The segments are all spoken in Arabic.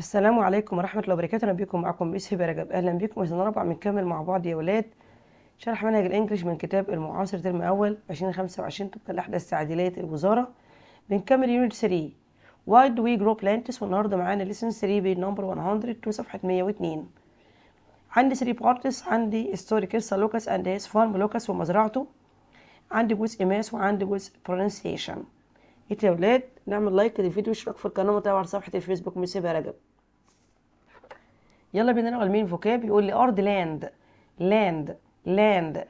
السلام عليكم ورحمة الله وبركاته أهلا بيكم معكم ميس هبة رجب أهلا بيكم إذا نربع بنكمل مع بعض يا ولاد شرح منهج الإنجليش من كتاب المعاصر ترم أول 2025 طبقا لأحدث تعديلات الوزارة بنكمل يونت 3 Why do we grow plants والنهاردة معانا ليسن 3 بيج نمبر 100 تو صفحة 102 عندي 3 بارتس عندي ستوري قصة لوكاس أند هيز فارم لوكاس ومزرعته عندي جزء ماس وعندي جزء برونسيشن ايه يا ولاد نعمل لايك للفيديو واشترك في القناه وتابع على صفحه الفيسبوك من يا رجب يلا بينا نقول مين فوكاب يقول لي ارض لاند لاند لاند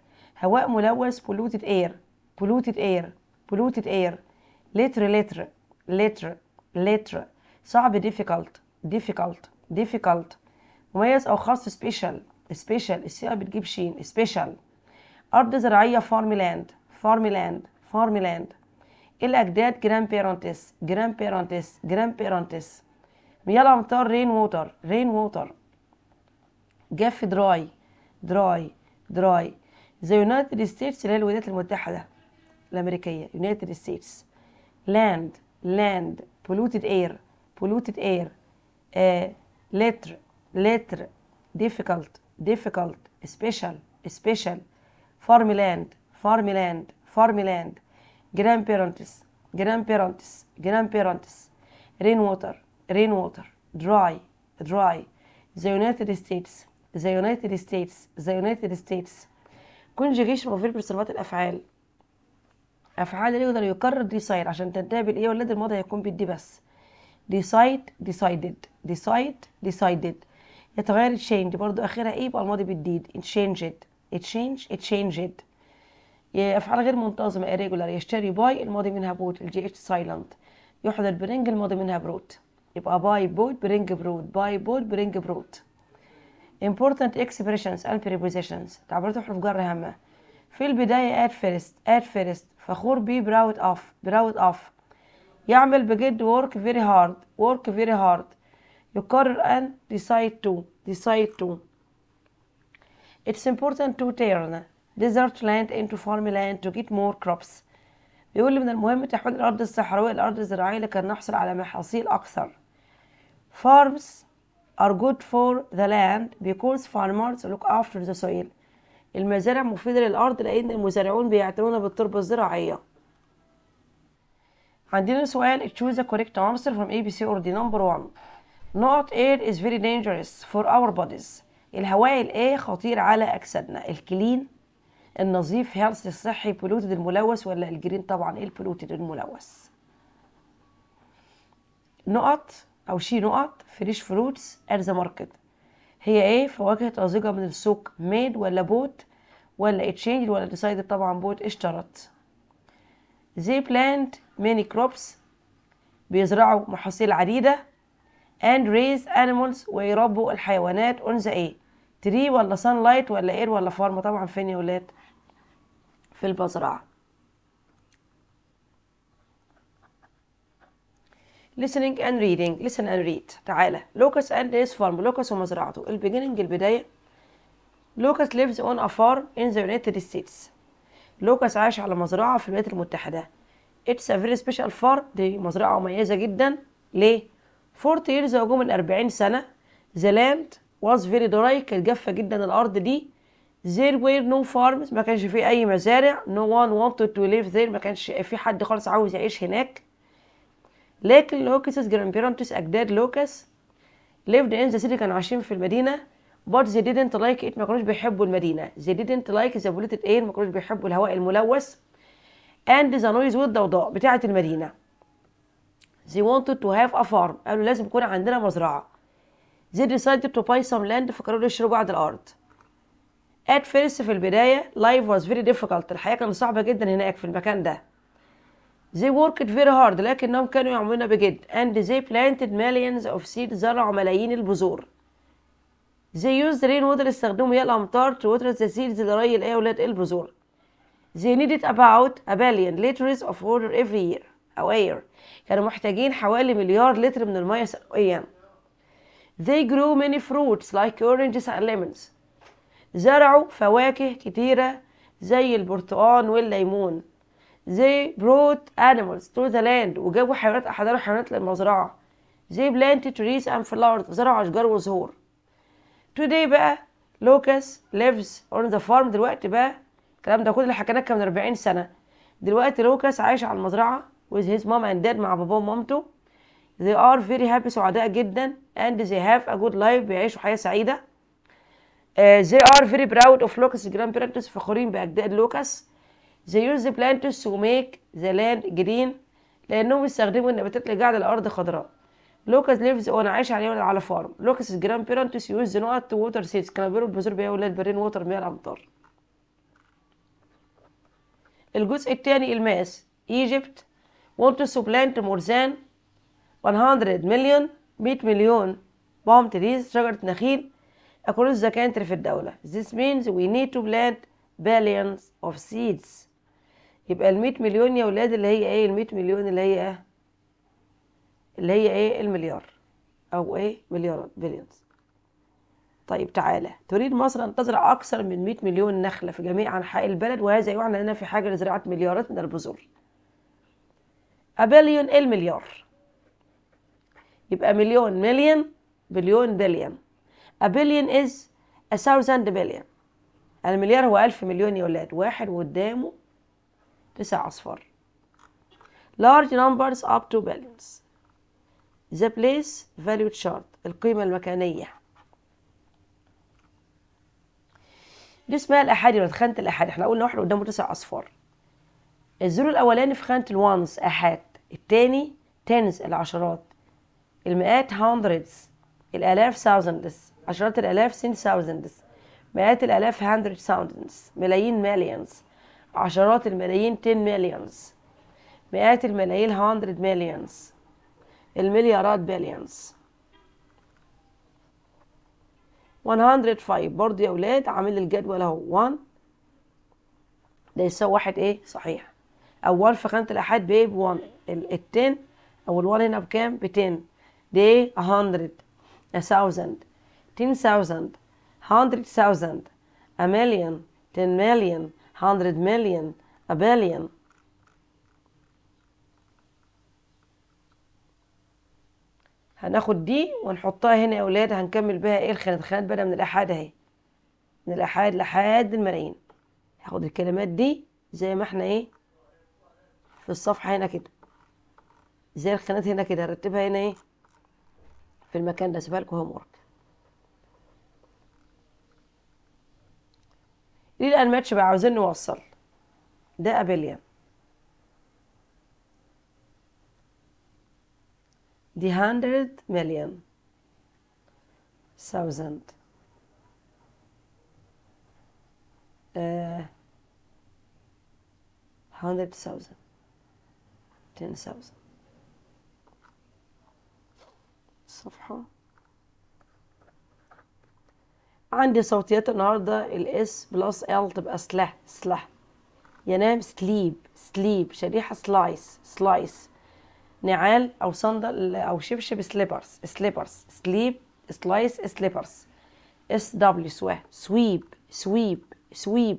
هواء ملوث بلوتد اير بلوتد اير بلوتد اير لتر لتر لتر لتر صعب difficult difficult difficult مميز او خاص special special السي بتجيب شين special ارض زراعيه لاند لاند فارم لاند الأجداد جراند بيرنتس جراند بيرنتس جراند بيرنتس مياه الأمطار رين ووتر رين ووتر جاف دراي دراي دراي ذا يونايتد ستيتس اللي هي الولايات المتحدة الأمريكية يونايتد ستيتس لاند لاند بولوتد اير لتر لتر uh, letter سبيشال difficult difficult special special farmland farmland farmland جرام بيرنتس جرام بيرنتس جرام بيرنتس رين ووتر رين ووتر dry dry the United States the United States the United States conjugation of verb صفات الافعال افعال اللي يقدر يكرر decide عشان تنتهي بالايه ولاد الماضي هيكون بالدي بس decide decided decide decided يتغير change برضو اخرها ايه يبقى الماضي بالديد it changed it changed it changed افعال غير منتظمة irregular يشتري باي الماضي منها بوت الجي اتش silent يحضر برينج الماضي منها بروت يبقى باي بوت برينج بروت باي بوت برينج بروت important expressions and prepositions تعبيرات حروف جر هامة في البداية at first at first فخور بيه براود اوف براود اوف يعمل بجد work very hard work very hard يقرر and decide to decide to it's important to turn desert land into farmland to get more crops بيقول لي من المهم تحويل الأرض الصحراوية لأرض زراعية لكي نحصل على محاصيل أكثر farms are good for the land because farmers look after the soil المزارع مفيدة للأرض لأن المزارعون بيعتنون بالتربة الزراعية عندنا سؤال choose a correct answer from ABC B or D number one not air is very dangerous for our bodies الهواء الإيه خطير على أجسادنا الكلين النظيف هيلث الصحي بولوتد الملوث ولا الجرين طبعا ايه البولوتد الملوث نقط او شي نقط فريش فروتس ات ذا ماركت هي ايه فواكه طازجه من السوق ميد ولا بوت ولا اتشينج ولا ديسايد طبعا بوت اشترط زي بلانت ميني كروبس بيزرعوا محاصيل عديده and raise animals ويربوا الحيوانات on the ايه تري ولا سان لايت ولا اير ولا فارما طبعا فين يا ولاد في المزرعة listening and reading listen and read تعالى لوكاس and his farm لوكاس ومزرعته ال beginning البداية لوكاس lives on a farm in the United States لوكاس عايش على مزرعة في الولايات المتحدة It's a very special farm دي مزرعة مميزة جدا ليه؟ 40 years ago من 40 سنة the land was very dry كانت جافة جدا الأرض دي there were no farms ما كانش فيه اي مزارع no one wanted to live there ما كانش في حد خالص عاوز يعيش هناك لكن لوكاس's grandparents اجداد لوكاس lived in the city كانوا عايشين في المدينه but they didn't like it ما كانوش بيحبوا المدينه they didn't like the polluted air ما كانوش بيحبوا الهواء الملوث and the noise والضوضاء بتاعه المدينه they wanted to have a farm قالوا لازم يكون عندنا مزرعه they decided to buy some land فقرروا يشتروا بعض الارض at first في البداية life was very difficult الحياة كانت صعبة جدا هناك في المكان ده they worked very hard لكنهم كانوا يعملون بجد and they planted millions of seeds زرعوا ملايين البذور they used rainwater استخدموا مياه الأمطار to water the seeds لري الأولاد البذور they needed about a billion liters of water every year أو air كانوا محتاجين حوالي مليار لتر من المياه سنويا they grew many fruits like oranges and lemons زرعوا فواكه كتيرة زي البرتقال والليمون they brought animals to the land وجابوا حيوانات أحضروا حيوانات للمزرعة they planted trees and flowers زرعوا أشجار وزهور today بقى لوكاس lives on the farm دلوقتي بقى الكلام ده كل اللي حكيناه كان من 40 سنة دلوقتي لوكاس عايش على المزرعة with his mom and dad مع باباه ومامته they are very happy سعداء جدا and they have a good life بيعيشوا حياة سعيدة Uh, they are very proud of locust grand practice فخورين بأجداد اللوكس they use the planters to make the land green لأنهم يستخدموا النباتات لجعل الأرض خضراء لوكس ليفز وانا عايش عليهم على فارم لوكس جراند بيرنتس يوز نقط ووتر سيتس كانوا بيقولوا البذور بيها ولاد برين ووتر مياه الامطار الجزء الثاني الماس ايجيبت want to supplant more than 100 مليون 100 مليون palm trees شجرة نخيل across the country في الدولة this means we need to plant billions of seeds يبقى ال 100 مليون يا ولاد اللي هي ايه ال 100 مليون اللي هي ايه اللي هي ايه المليار او ايه مليارات بليونز طيب تعالى تريد مصر ان تزرع اكثر من 100 مليون نخله في جميع انحاء البلد وهذا يعني اننا في حاجه لزراعه مليارات من البذور ابليون المليار يبقى مليون مليون بليون بليون A billion is a thousand billion المليار هو ألف مليون يا ولاد واحد وقدامه تسع أصفار large numbers up to billions the place value chart القيمة المكانية دي اسمها الأحادي ولا خانة الأحادي احنا قلنا واحد قدامه تسع أصفار الزر الأولاني في خانة الوانز أحاد التاني تنز العشرات المئات هاندردز. الآلاف thousands عشرات الآلاف سين thousands مئات الآلاف هاندرد thousands ملايين millions عشرات الملايين تين millions مئات الملايين هاندرد millions المليارات بليونز 105 برضو يا ولاد عامل الجدول اهو 1 ده يساوي واحد ايه صحيح او 1 في خانة الآحاد ب 1 ال 10 او ال 1 هنا بكام ب 10 ده 100 1000 ten thousand, hundred thousand, a million, ten million, hundred million, a billion. هناخد دي ونحطها هنا يا ولاد هنكمل بها ايه الخانات الخانات بدأ من الأحاد اهي من الأحاد لحد الملايين هاخد الكلمات دي زي ما احنا ايه في الصفحة هنا كده زي الخانات هنا كده هرتبها هنا ايه في المكان ده سيبها لكم هوم ليه لان ماتش بقى عاوزين نوصل ده ابيليان دي هاندرد مليون هاندرد ساوزند 100,000 ساوزند صفحة عندي صوتيات النهارده الاس بلس ال تبقى سلاح سلاح ينام سليب سليب شريحه سلايس سلايس نعال او صندل او شبشب سليبرز سليبرز سليب سلايس سليبرز اس دبليو سوا سويب سويب سويب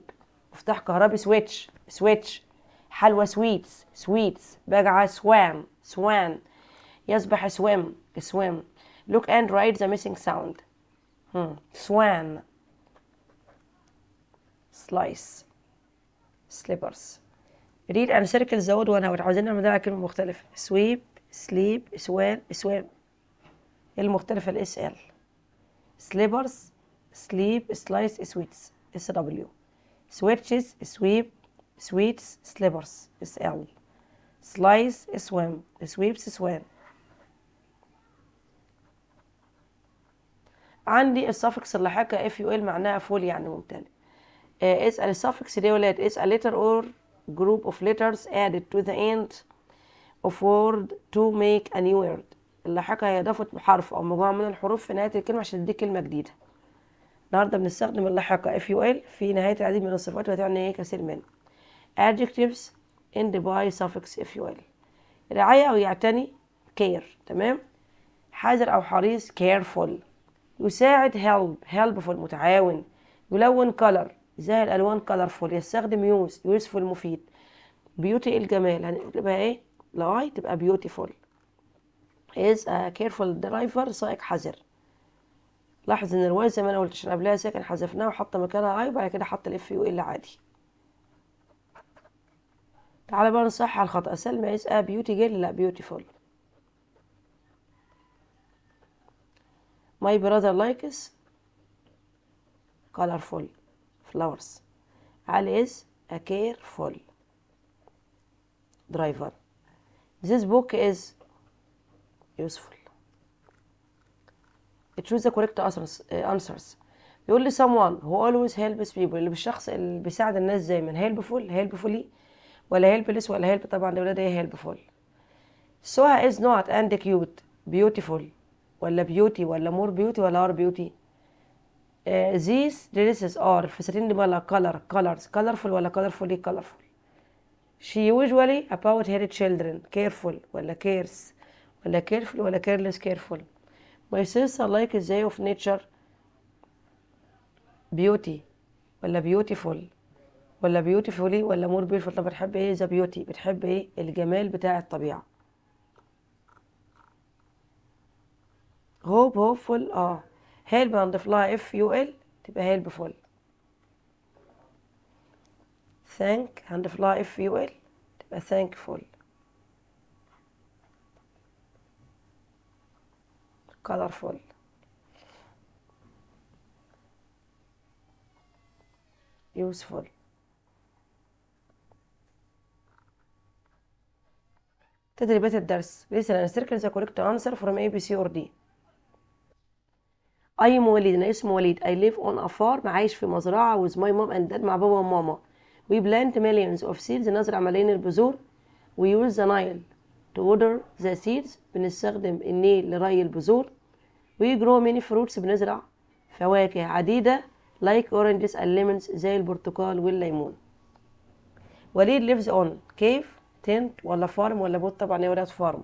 مفتاح كهربي سويتش سويتش حلوى سويتس سويتس بجعة سوام سوان يسبح سويم سويم لوك اند رايت ذا ميسينج ساوند سوان سلايس سليبرز ريل اند سيركل زود وناول عاوزين نعمل على كلمه مختلفه سويب سليب سوان سوام المختلفه الاس ال سليبرز سليب سلايس سويتس اس دبليو سويتشز سويب سويتس سليبرز اس ال سلايس سوام سويبس سوان عندي السفكس اللاحقه اف يو ال معناها فول يعني ممتلئ آه، اسال السفكس دي ولاد اسال letter or group of letters added to the end of word to make a new word اللاحقه هي اضافه حرف او مجموعه من الحروف في نهايه الكلمه عشان تديك كلمه جديده النهارده بنستخدم اللاحقه اف يو ال في نهايه العديد من الصفات وهتعني ايه كثير من adjectives end by suffix اف يو ال رعاية أو يعتني care تمام حذر أو حريص careful يساعد هيلب هيلبفول متعاون يلون كلر زي الالوان كلرفول يستخدم يوز يوزفول مفيد بيوتي الجمال هنقلبها يعني ايه لاي تبقى تبقى بيوتيفول از ا كيرفول درايفر سائق حذر لاحظ ان الواي زي ما انا قلت عشان قبلها ساكن حذفناه وحط مكانها اي وبعد كده حط الاف يو ال عادي تعالى بقى نصحح الخطأ سلمى از ا بيوتي جيل لا فول My brother likes colorful flowers. Ali is a careful driver. This book is useful. Choose the correct answers. بيقول لي someone who always helps people اللي اللي بيساعد الناس دايما helpful helpfully ولا helpless ولا help طبعا ده ولاد ايه helpful. Soha is not and cute beautiful ولا بيوتي ولا مور بيوتي ولا ار بيوتي زيس دريسز ار فساتين دي ولا كلر كلرز كلرفول ولا كلرفول كلرفول شي يوجوالي اباوت هير تشيلدرن كيرفول ولا كيرس ولا كيرفول ولا كيرلس كيرفول ماي سيس لايك ازاي اوف نيتشر بيوتي ولا بيوتيفول ولا بيوتيفولي ولا مور بيوتيفول طب بتحب ايه ذا بيوتي بتحب ايه الجمال بتاع الطبيعه هوب هوبفول اه هيلب اند فلاي اف يو ال تبقى هيلب فول ثانك اند فلاي اف يو ال تبقى ثانك فول ثانكفول فول يوسفول تدريبات الدرس ليس لنا سيركلز a انسر فروم اي بي سي اور دي اي ام انا اسمي وليد اي ليف اون ا فارم عايش في مزرعه وذ ماي مام اند داد مع بابا وماما وي بلانت مليونز اوف سيدز نزرع ملايين البذور وي يوز ذا نايل تو اوردر ذا سيدز بنستخدم النيل لري البذور وي جرو ميني فروتس بنزرع فواكه عديده لايك اورنجز اند ليمونز زي البرتقال والليمون وليد ليفز اون كيف تنت ولا فارم ولا بوت طبعا هي ولاد فارم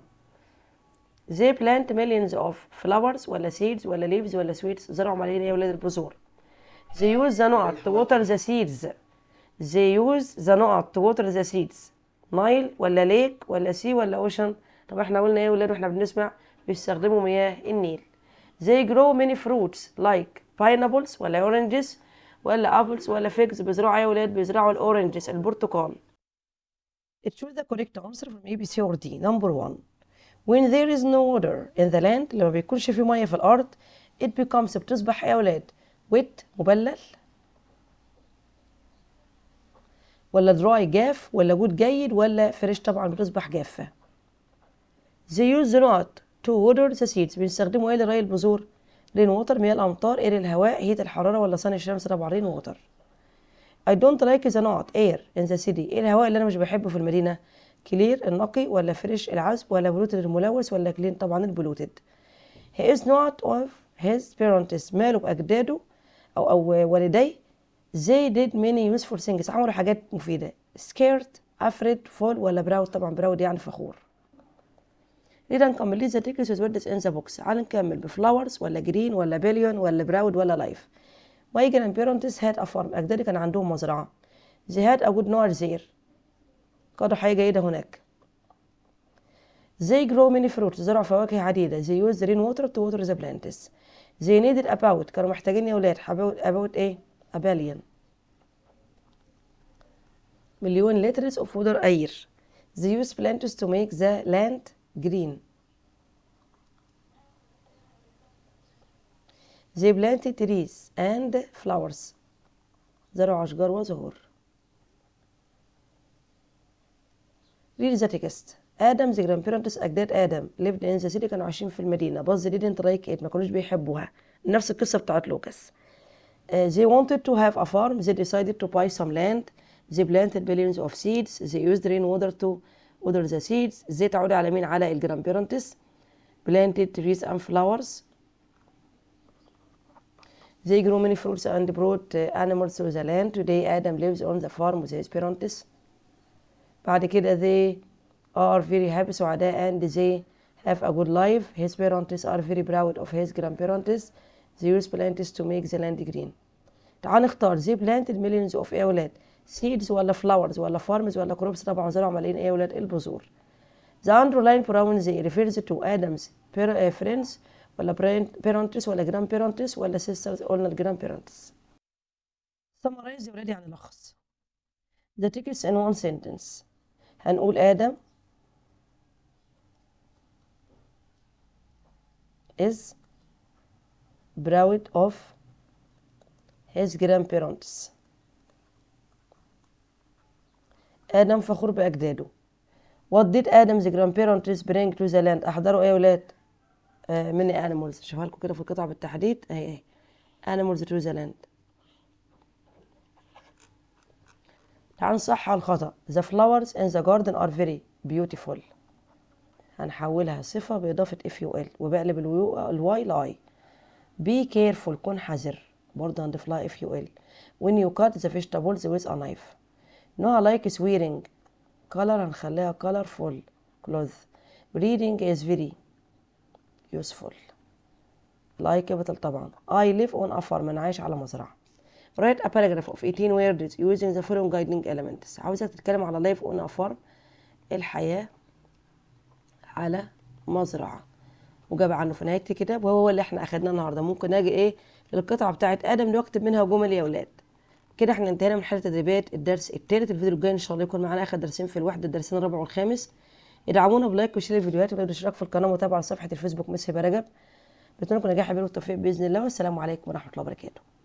they plant millions of flowers ولا seeds ولا leaves ولا sweets زرعوا ملايين يا ولاد البذور they use the نقط to water the seeds they use the نقط to water the seeds نايل ولا ليك ولا سي ولا اوشن طب احنا قلنا ايه يا ولاد واحنا بنسمع بيستخدموا مياه النيل they grow many fruits like pineapples ولا oranges ولا apples ولا figs بيزرعوا يا ولاد بيزرعوا الاورنجز البرتقال choose the correct answer from ABC or D number one. when there is no water in the land لما بيكونش في ميه في الارض it becomes بتصبح يا اولاد wet مبلل ولا dry جاف ولا good جيد ولا fresh طبعا بتصبح جافه they use the not to water the seeds بيستخدموا ايه لري البذور rain water مياه الامطار air الهواء هيت الحراره ولا sun الشمس طبعا rain water I don't like the not air in the city ايه الهواء اللي انا مش بحبه في المدينه كلير النقي ولا فريش العذب ولا بلوتد الملوث ولا كلين طبعا البلوتد he is not of his parents ماله بأجداده أو أو والديه they did many useful things عملوا حاجات مفيدة scared أفرد فول ولا براود طبعا براود يعني فخور ليه نكمل ليه ذا وردس ان ذا بوكس تعال نكمل بفلاورز ولا جرين ولا بليون ولا براود ولا لايف مايجن اند بيرنتس هاد افارم اجدادي كان عندهم مزرعه they had a good زير there قضوا حياة جيدة هناك They grow many fruits زرعوا فواكه عديدة They use the rainwater to water the plants They needed about كانوا محتاجين يا ولاد about, about ايه a billion مليون liters of water a year They use plants to make the land green They planted trees and flowers زرعوا أشجار وزهور read the text the grandparents اجداد ادم lived in the city كانوا عايشين في المدينه but they didn't like it ما كانوش بيحبوها نفس القصه بتاعت لوكاس uh, they wanted to have a farm they decided to buy some land they planted billions of seeds they used rainwater to water the seeds they تعود على مين على grandparents planted trees and flowers They grew many fruits and brought animals to the land. Today, Adam lives on the farm with his parents. بعد كده they are very happy سعداء and they have a good life his parents are very proud of his grandparents they use plants to make the land green تعال نختار they planted millions of ايه ولاد seeds ولا flowers ولا farms ولا crops طبعا زرعوا ملايين ايه ولاد البذور the underlying pronoun they refers to Adam's friends ولا parents ولا grandparents ولا sisters ولا grandparents summarize already يعني لخص the tickets in one sentence هنقول آدم is proud of his grandparents آدم فخور بأجداده What did Adam's grandparents bring to the land أحضروا إيه يا ولاد من animals شوفها لكم كده في القطع بالتحديد أهي أهي animals to the land تعال نصحها الخطأ The flowers in the garden are very beautiful هنحولها صفة بإضافة if يو ال وبقلب الواي لاي بي كيرفول كن حذر برضه هنضيف لها if يو ال when you cut the vegetables with a knife نوع like is wearing color هنخليها colorful clothes reading is very useful like طبعا I live on a farm أنا عايش على مزرعة Write a paragraph of 18 words using the following guiding elements عاوزك تتكلم على life on a farm الحياة على مزرعة وجاب عنه في نهاية الكتاب وهو اللي احنا اخدناه النهارده ممكن اجي ايه للقطعة بتاعت ادم واكتب منها جمل يا ولاد كده احنا انتهينا من حالة تدريبات الدرس التالت الفيديو الجاي ان شاء الله يكون معانا اخر درسين في الوحدة الدرسين الرابع والخامس ادعمونا بلايك وشير الفيديوهات ولا الاشتراك في القناة ومتابعة صفحة الفيسبوك مسهب رجب بتمنى لكم نجاح والتوفيق باذن الله والسلام عليكم ورحمة الله وبركاته